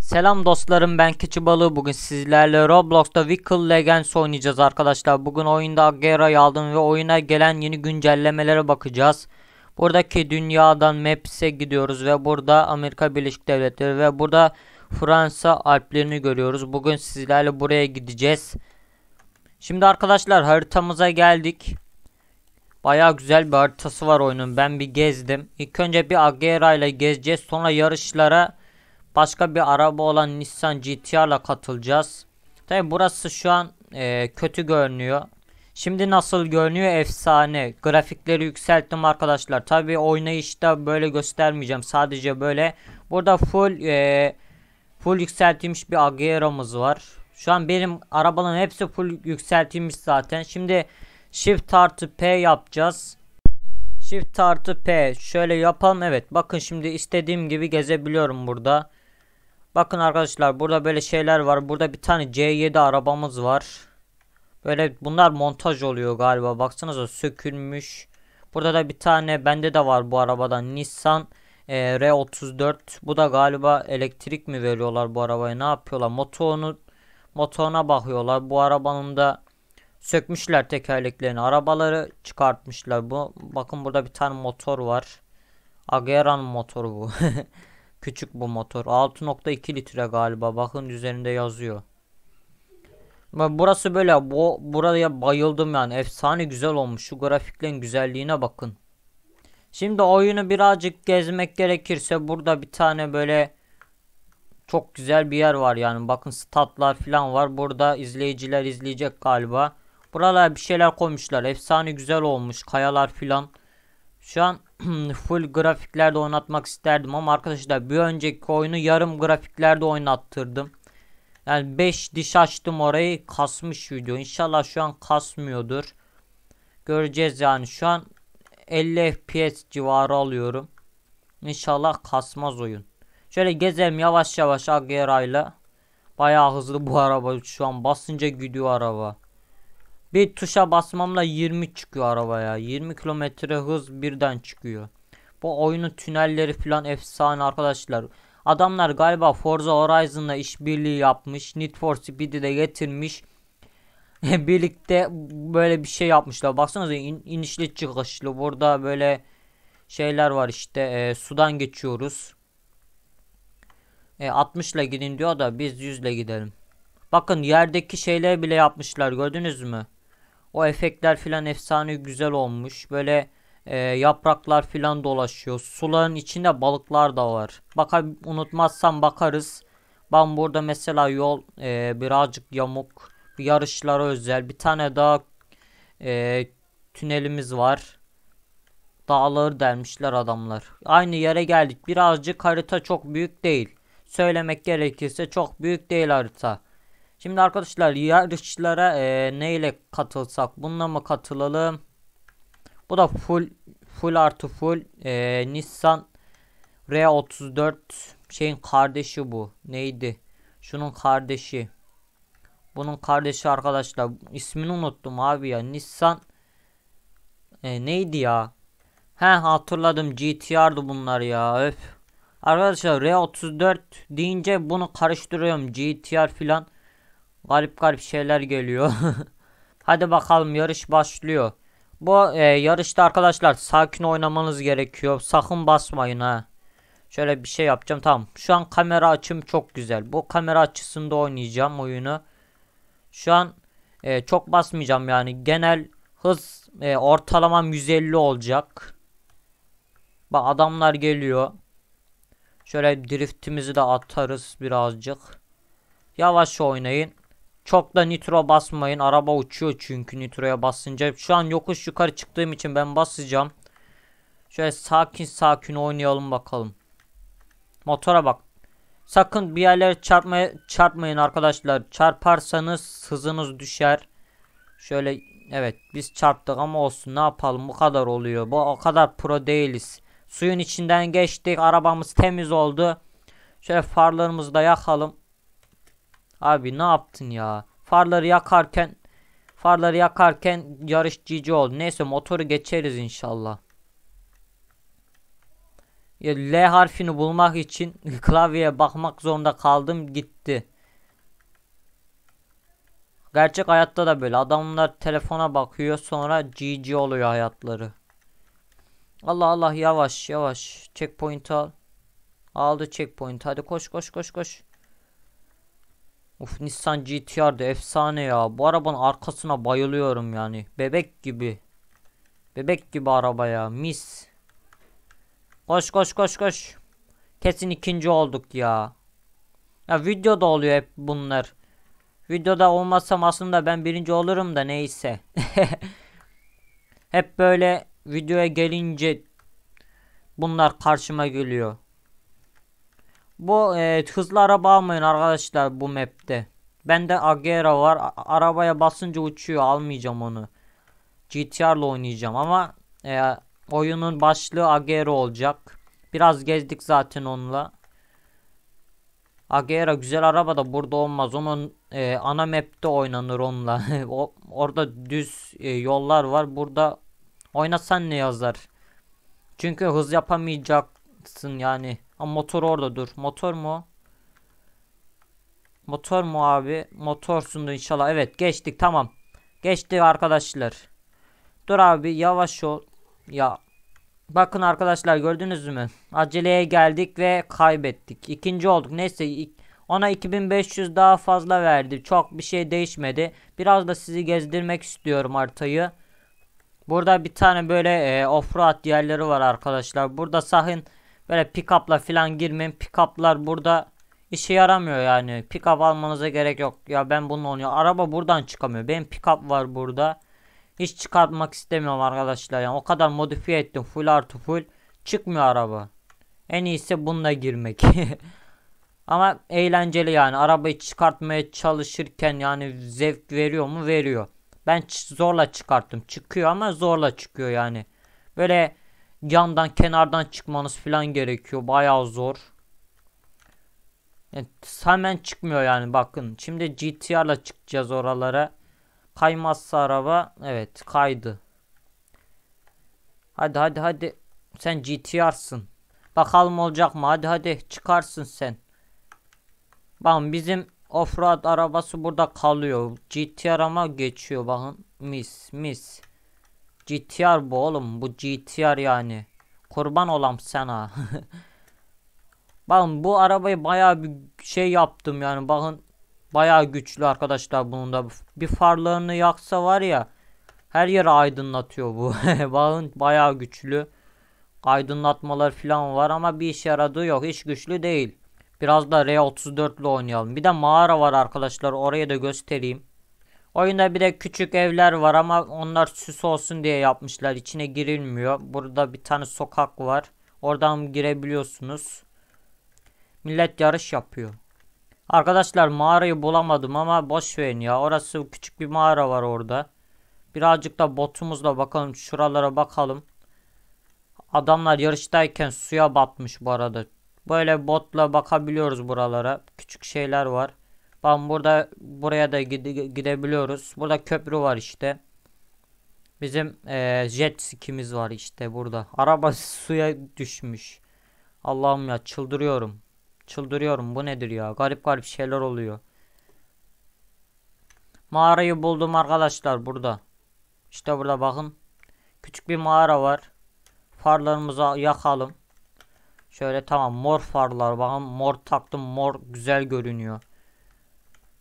Selam dostlarım ben Keçi Balığı bugün sizlerle Roblox'ta Wicked Legends oynayacağız arkadaşlar. Bugün oyunda Aggera'yı aldım ve oyuna gelen yeni güncellemelere bakacağız. Buradaki dünyadan Maps'e gidiyoruz ve burada Amerika Birleşik Devletleri ve burada Fransa Alplerini görüyoruz. Bugün sizlerle buraya gideceğiz. Şimdi arkadaşlar haritamıza geldik. Baya güzel bir haritası var oyunun. Ben bir gezdim. İlk önce bir Agera ile gezeceğiz. Sonra yarışlara başka bir araba olan Nissan ile katılacağız. Tabi burası şu an e, kötü görünüyor. Şimdi nasıl görünüyor? Efsane. Grafikleri yükselttim arkadaşlar. Tabi oynayışta böyle göstermeyeceğim. Sadece böyle. Burada full e, full yükseltilmiş bir Agera'mız var. Şu an benim arabaların hepsi full yükseltilmiş zaten. Şimdi shift artı P yapacağız. Shift artı P şöyle yapalım. Evet bakın şimdi istediğim gibi gezebiliyorum burada. Bakın arkadaşlar burada böyle şeyler var. Burada bir tane C7 arabamız var. Böyle bunlar montaj oluyor galiba. Baksanıza sökülmüş. Burada da bir tane bende de var bu arabadan. Nissan e, R34. Bu da galiba elektrik mi veriyorlar bu arabaya? Ne yapıyorlar? Motorunu motoruna bakıyorlar. Bu arabanın da sökmüşler tekerleklerini. Arabaları çıkartmışlar. Bu bakın burada bir tane motor var. Aguera'nın motoru bu. Küçük bu motor. 6.2 litre galiba. Bakın üzerinde yazıyor. Burası böyle. Bu buraya bayıldım yani. Efsane güzel olmuş. Şu grafiklerin güzelliğine bakın. Şimdi oyunu birazcık gezmek gerekirse burada bir tane böyle çok güzel bir yer var yani. Bakın statlar falan var. Burada izleyiciler izleyecek galiba. Buralara bir şeyler koymuşlar. Efsane güzel olmuş. Kayalar falan. Şu an full grafiklerde oynatmak isterdim ama arkadaşlar bir önceki oyunu yarım grafiklerde oynattırdım. Yani 5 diş açtım orayı kasmış video. İnşallah şu an kasmıyordur. Göreceğiz yani şu an 50 FPS civarı alıyorum. İnşallah kasmaz oyun. Şöyle gezelim yavaş yavaş Agiera'yla. Bayağı hızlı bu araba şu an basınca gidiyor araba. Bir tuşa basmamla 20 çıkıyor arabaya. 20 kilometre hız birden çıkıyor. Bu oyunun tünelleri falan efsane arkadaşlar. Adamlar galiba Forza Horizon'la işbirliği yapmış. Need for Speed'i de getirmiş. Birlikte böyle bir şey yapmışlar. Baksanıza in inişli çıkışlı. Burada böyle şeyler var işte. E, sudan geçiyoruz. E, 60 ile gidin diyor da biz 100 ile gidelim. Bakın yerdeki şeyler bile yapmışlar gördünüz mü? O efektler filan efsane güzel olmuş. Böyle e, yapraklar filan dolaşıyor. Suların içinde balıklar da var. Bakar unutmazsam bakarız. Ben burada mesela yol e, birazcık yamuk. Bir yarışlara özel. Bir tane daha e, tünelimiz var. Dağları dermişler adamlar. Aynı yere geldik. Birazcık harita çok büyük değil söylemek gerekirse çok büyük değil harita. Şimdi arkadaşlar yarışçılara e, ne ile katılsak? Bununla mı katılalım? Bu da full full artı full e, Nissan R34 şeyin kardeşi bu. Neydi? Şunun kardeşi. Bunun kardeşi arkadaşlar. ismini unuttum abi ya. Nissan e, neydi ya? He hatırladım. GTR'dı bunlar ya. Öf. Arkadaşlar R34 deyince bunu karıştırıyorum. GTR filan. Garip garip şeyler geliyor. Hadi bakalım yarış başlıyor. Bu e, yarışta arkadaşlar sakin oynamanız gerekiyor. Sakın basmayın ha. Şöyle bir şey yapacağım. Tamam. Şu an kamera açım çok güzel. Bu kamera açısında oynayacağım oyunu. Şu an e, çok basmayacağım yani. Genel hız e, ortalamam 150 olacak. Bak adamlar geliyor. Şöyle driftimizi de atarız birazcık. Yavaş oynayın. Çok da nitro basmayın. Araba uçuyor çünkü nitroya basınca. Şu an yokuş yukarı çıktığım için ben basacağım. Şöyle sakin sakin oynayalım bakalım. Motora bak. Sakın bir yerlere çarpmaya, çarpmayın arkadaşlar. Çarparsanız hızınız düşer. Şöyle evet biz çarptık ama olsun ne yapalım bu kadar oluyor. Bu o kadar pro değiliz. Suyun içinden geçtik. Arabamız temiz oldu. Şöyle farlarımızı da yakalım. Abi ne yaptın ya? Farları yakarken farları yakarken yarış cici oldu. Neyse motoru geçeriz inşallah. L harfini bulmak için klavyeye bakmak zorunda kaldım gitti. Gerçek hayatta da böyle adamlar telefona bakıyor sonra GG oluyor hayatları. Allah Allah yavaş yavaş. Checkpoint al. Aldı checkpoint. Hadi koş koş koş koş. Uf Nissan GTR da efsane ya. Bu arabanın arkasına bayılıyorum yani. Bebek gibi. Bebek gibi araba ya. Mis. Koş koş koş koş. Kesin ikinci olduk ya. Ya videoda oluyor hep bunlar. Videoda olmasam aslında ben birinci olurum da neyse. hep böyle videoya gelince bunlar karşıma geliyor. Bu e, hızlı araba almayın arkadaşlar bu map'te. Bende Agera var. A arabaya basınca uçuyor. Almayacağım onu. GTR'la oynayacağım ama e, oyunun başlığı Agera olacak. Biraz gezdik zaten onunla. Agera güzel araba da burada olmaz. Onun e, ana map'te oynanır onunla. o, orada düz e, yollar var. Burada Oynatsan ne yazar? Çünkü hız yapamayacaksın yani. Ama motor orada dur. Motor mu? Motor mu abi? Motorsundu inşallah. Evet geçtik tamam. Geçti arkadaşlar. Dur abi yavaş ol. Ya Bakın arkadaşlar gördünüz mü? Aceleye geldik ve kaybettik. İkinci olduk. Neyse ona 2500 daha fazla verdi. Çok bir şey değişmedi. Biraz da sizi gezdirmek istiyorum haritayı. Burada bir tane böyle e, offroad yerleri var arkadaşlar. Burada sahin böyle pick pickup'la falan girmeyin. uplar burada işe yaramıyor yani. pick up almanıza gerek yok. Ya ben bunu oynuyorum. Araba buradan çıkamıyor. Benim up var burada. Hiç çıkartmak istemiyorum arkadaşlar. Yani o kadar modifiye ettim full artı full. Çıkmıyor araba. En iyisi bununla girmek. Ama eğlenceli yani. Arabayı çıkartmaya çalışırken yani zevk veriyor mu? Veriyor. Ben zorla çıkarttım. Çıkıyor ama zorla çıkıyor yani. Böyle yandan kenardan çıkmanız falan gerekiyor. Bayağı zor. Yani hemen çıkmıyor yani bakın. Şimdi GTR'la çıkacağız oralara. Kaymazsa araba. Evet kaydı. Hadi hadi hadi. Sen GTR'sın. Bakalım olacak mı? Hadi hadi çıkarsın sen. Bakın bizim Offroad arabası burada kalıyor. GTR ama geçiyor bakın. Mis mis. GTR bu oğlum. Bu GTR yani. Kurban olam sana. bakın bu arabayı baya bir şey yaptım yani. Bakın baya güçlü arkadaşlar bunun da. Bir farlarını yaksa var ya. Her yeri aydınlatıyor bu. bakın baya güçlü. Aydınlatmalar falan var ama bir işe yaradığı yok. Hiç güçlü değil. Biraz da R34 oynayalım. Bir de mağara var arkadaşlar. Orayı da göstereyim. Oyunda bir de küçük evler var ama onlar süs olsun diye yapmışlar. İçine girilmiyor. Burada bir tane sokak var. Oradan girebiliyorsunuz. Millet yarış yapıyor. Arkadaşlar mağarayı bulamadım ama boş verin ya. Orası küçük bir mağara var orada. Birazcık da botumuzla bakalım. Şuralara bakalım. Adamlar yarıştayken suya batmış bu arada. Böyle botla bakabiliyoruz buralara. Küçük şeyler var. Ben burada buraya da gide gidebiliyoruz. Burada köprü var işte. Bizim e, jet skimiz var işte burada. Araba suya düşmüş. Allah'ım ya çıldırıyorum. Çıldırıyorum. Bu nedir ya? Garip garip şeyler oluyor. Mağarayı buldum arkadaşlar burada. İşte burada bakın. Küçük bir mağara var. Farlarımızı yakalım. Şöyle tamam mor farlar bakın mor taktım mor güzel görünüyor.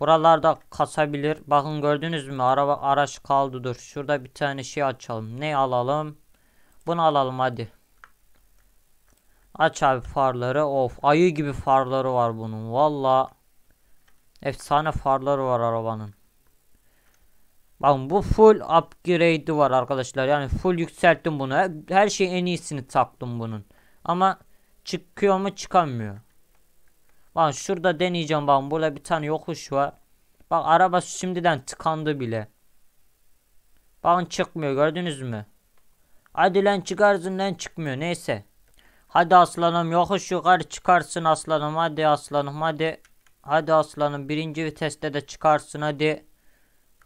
Buralarda kasabilir. Bakın gördünüz mü Araba araç kaldı dur. Şurada bir tane şey açalım. Ne alalım? Bunu alalım hadi. Aç abi farları. Of ayı gibi farları var bunun. Valla efsane farları var arabanın. Bakın bu full upgrade'i var arkadaşlar. Yani full yükselttim bunu. Her şey en iyisini taktım bunun. Ama Çıkıyor mu çıkamıyor. Bak şurada deneyeceğim bak burada bir tane yokuş var. Bak araba şimdiden tıkandı bile. Bakın çıkmıyor gördünüz mü? Hadi lan çıkarsın lan çıkmıyor neyse. Hadi aslanım yokuş yukarı çıkarsın aslanım hadi aslanım hadi. Hadi aslanım birinci viteste de çıkarsın hadi.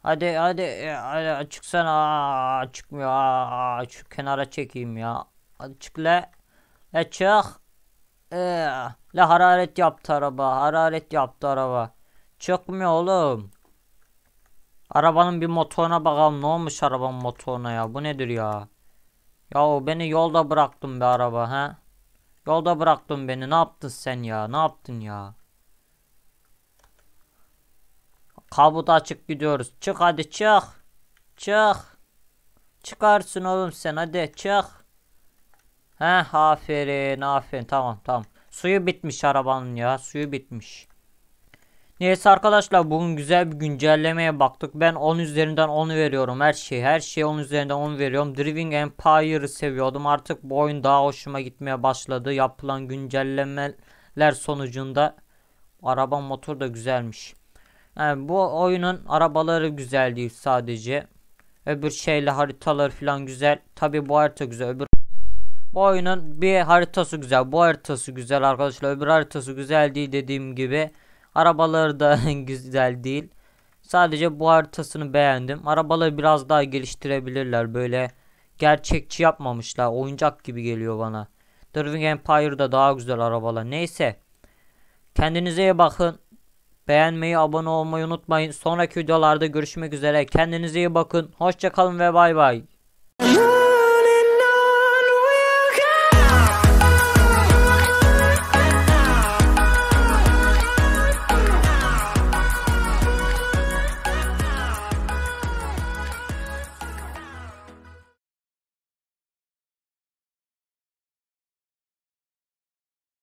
Hadi hadi, e, hadi çıksana Aa, çıkmıyor Aa, şu kenara çekeyim ya. Hadi çık le. Le çık. Ee, la hararet yaptı araba. Hararet yaptı araba. Çıkmıyor oğlum. Arabanın bir motoruna bakalım. Ne olmuş arabanın motoruna ya? Bu nedir ya? Ya beni yolda bıraktın be araba ha? Yolda bıraktın beni. Ne yaptın sen ya? Ne yaptın ya? Kabut açık gidiyoruz. Çık hadi çık. Çık. Çıkarsın oğlum sen hadi çık. He aferin aferin tamam tamam. Suyu bitmiş arabanın ya suyu bitmiş. Neyse arkadaşlar bugün güzel bir güncellemeye baktık. Ben 10 üzerinden 10 veriyorum her şeyi. Her şeyi 10 üzerinden 10 veriyorum. Driving Empire'ı seviyordum. Artık bu oyun daha hoşuma gitmeye başladı. Yapılan güncellemeler sonucunda araba motor da güzelmiş. Yani bu oyunun arabaları güzel değil sadece. Öbür şeyle haritalar falan güzel. Tabi bu harita güzel. Öbür bu oyunun bir haritası güzel. Bu haritası güzel arkadaşlar. Öbür haritası güzel değil dediğim gibi. Arabaları da güzel değil. Sadece bu haritasını beğendim. Arabaları biraz daha geliştirebilirler. Böyle gerçekçi yapmamışlar. Oyuncak gibi geliyor bana. Driving Empire'da daha güzel arabalar. Neyse. Kendinize iyi bakın. Beğenmeyi, abone olmayı unutmayın. Sonraki videolarda görüşmek üzere. Kendinize iyi bakın. Hoşçakalın ve bay bay.